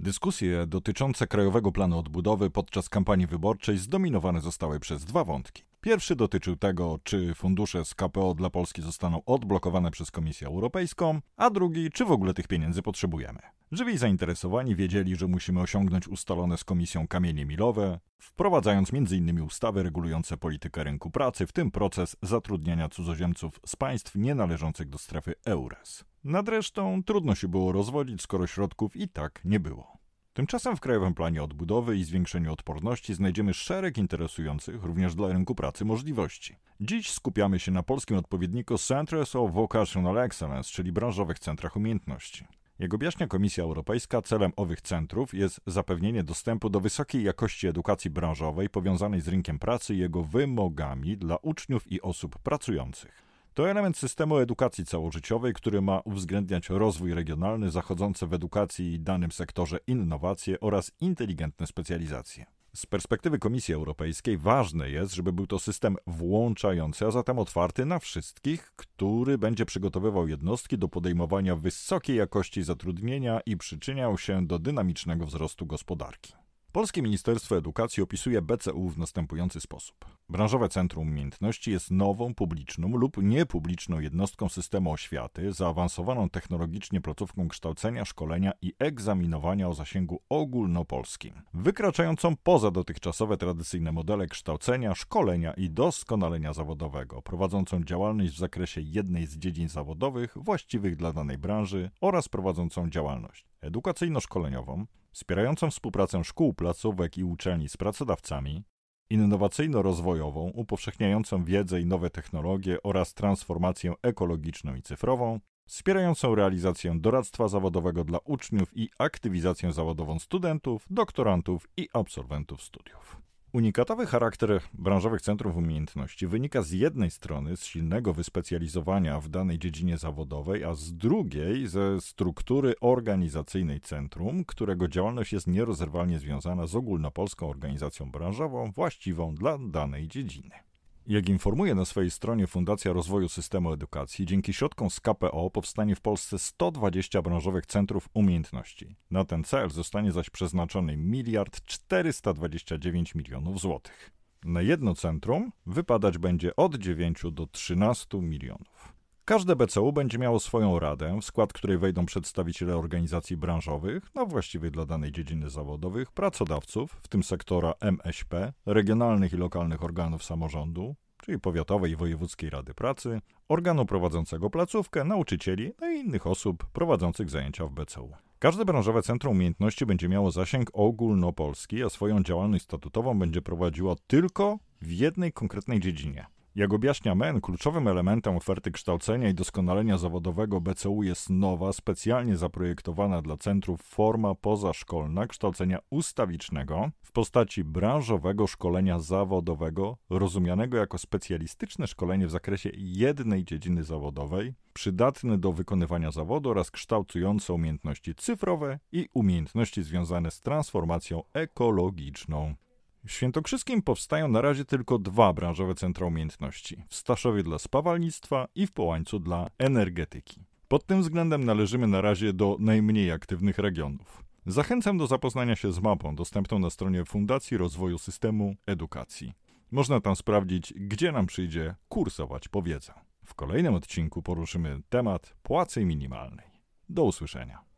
Dyskusje dotyczące Krajowego Planu Odbudowy podczas kampanii wyborczej zdominowane zostały przez dwa wątki. Pierwszy dotyczył tego, czy fundusze z KPO dla Polski zostaną odblokowane przez Komisję Europejską, a drugi, czy w ogóle tych pieniędzy potrzebujemy. Żywi zainteresowani wiedzieli, że musimy osiągnąć ustalone z Komisją kamienie milowe, wprowadzając m.in. ustawy regulujące politykę rynku pracy, w tym proces zatrudniania cudzoziemców z państw nienależących do strefy EURES. Nad resztą trudno się było rozwodzić, skoro środków i tak nie było. Tymczasem w Krajowym Planie Odbudowy i Zwiększeniu Odporności znajdziemy szereg interesujących, również dla rynku pracy, możliwości. Dziś skupiamy się na polskim odpowiedniku Centers of Vocational Excellence, czyli branżowych centrach umiejętności. Jak objaśnia Komisja Europejska, celem owych centrów jest zapewnienie dostępu do wysokiej jakości edukacji branżowej powiązanej z rynkiem pracy i jego wymogami dla uczniów i osób pracujących. To element systemu edukacji całożyciowej, który ma uwzględniać rozwój regionalny zachodzące w edukacji i danym sektorze innowacje oraz inteligentne specjalizacje. Z perspektywy Komisji Europejskiej ważne jest, żeby był to system włączający, a zatem otwarty na wszystkich, który będzie przygotowywał jednostki do podejmowania wysokiej jakości zatrudnienia i przyczyniał się do dynamicznego wzrostu gospodarki. Polskie Ministerstwo Edukacji opisuje BCU w następujący sposób. Branżowe Centrum Umiejętności jest nową, publiczną lub niepubliczną jednostką systemu oświaty, zaawansowaną technologicznie placówką kształcenia, szkolenia i egzaminowania o zasięgu ogólnopolskim, wykraczającą poza dotychczasowe tradycyjne modele kształcenia, szkolenia i doskonalenia zawodowego, prowadzącą działalność w zakresie jednej z dziedzin zawodowych właściwych dla danej branży oraz prowadzącą działalność edukacyjno-szkoleniową, wspierającą współpracę szkół, placówek i uczelni z pracodawcami, innowacyjno-rozwojową, upowszechniającą wiedzę i nowe technologie oraz transformację ekologiczną i cyfrową, wspierającą realizację doradztwa zawodowego dla uczniów i aktywizację zawodową studentów, doktorantów i absolwentów studiów. Unikatowy charakter branżowych centrów umiejętności wynika z jednej strony z silnego wyspecjalizowania w danej dziedzinie zawodowej, a z drugiej ze struktury organizacyjnej centrum, którego działalność jest nierozerwalnie związana z ogólnopolską organizacją branżową właściwą dla danej dziedziny. Jak informuje na swojej stronie Fundacja Rozwoju Systemu Edukacji, dzięki środkom z KPO powstanie w Polsce 120 branżowych centrów umiejętności. Na ten cel zostanie zaś przeznaczony miliard 429 milionów złotych. Na jedno centrum wypadać będzie od 9 do 13 milionów. Każde BCU będzie miało swoją radę, w skład której wejdą przedstawiciele organizacji branżowych, na no właściwie dla danej dziedziny zawodowych, pracodawców, w tym sektora MŚP, regionalnych i lokalnych organów samorządu, czyli Powiatowej i Wojewódzkiej Rady Pracy, organu prowadzącego placówkę, nauczycieli, no i innych osób prowadzących zajęcia w BCU. Każde branżowe centrum umiejętności będzie miało zasięg ogólnopolski, a swoją działalność statutową będzie prowadziło tylko w jednej konkretnej dziedzinie. Jak objaśnia MEN, kluczowym elementem oferty kształcenia i doskonalenia zawodowego BCU jest nowa, specjalnie zaprojektowana dla centrów forma pozaszkolna kształcenia ustawicznego w postaci branżowego szkolenia zawodowego, rozumianego jako specjalistyczne szkolenie w zakresie jednej dziedziny zawodowej, przydatne do wykonywania zawodu oraz kształtujące umiejętności cyfrowe i umiejętności związane z transformacją ekologiczną. W Świętokrzyskim powstają na razie tylko dwa branżowe centra umiejętności: w Staszowie dla spawalnictwa i w Połańcu dla energetyki. Pod tym względem należymy na razie do najmniej aktywnych regionów. Zachęcam do zapoznania się z mapą dostępną na stronie Fundacji Rozwoju Systemu Edukacji. Można tam sprawdzić, gdzie nam przyjdzie kursować po wiedzę. W kolejnym odcinku poruszymy temat płacy minimalnej. Do usłyszenia.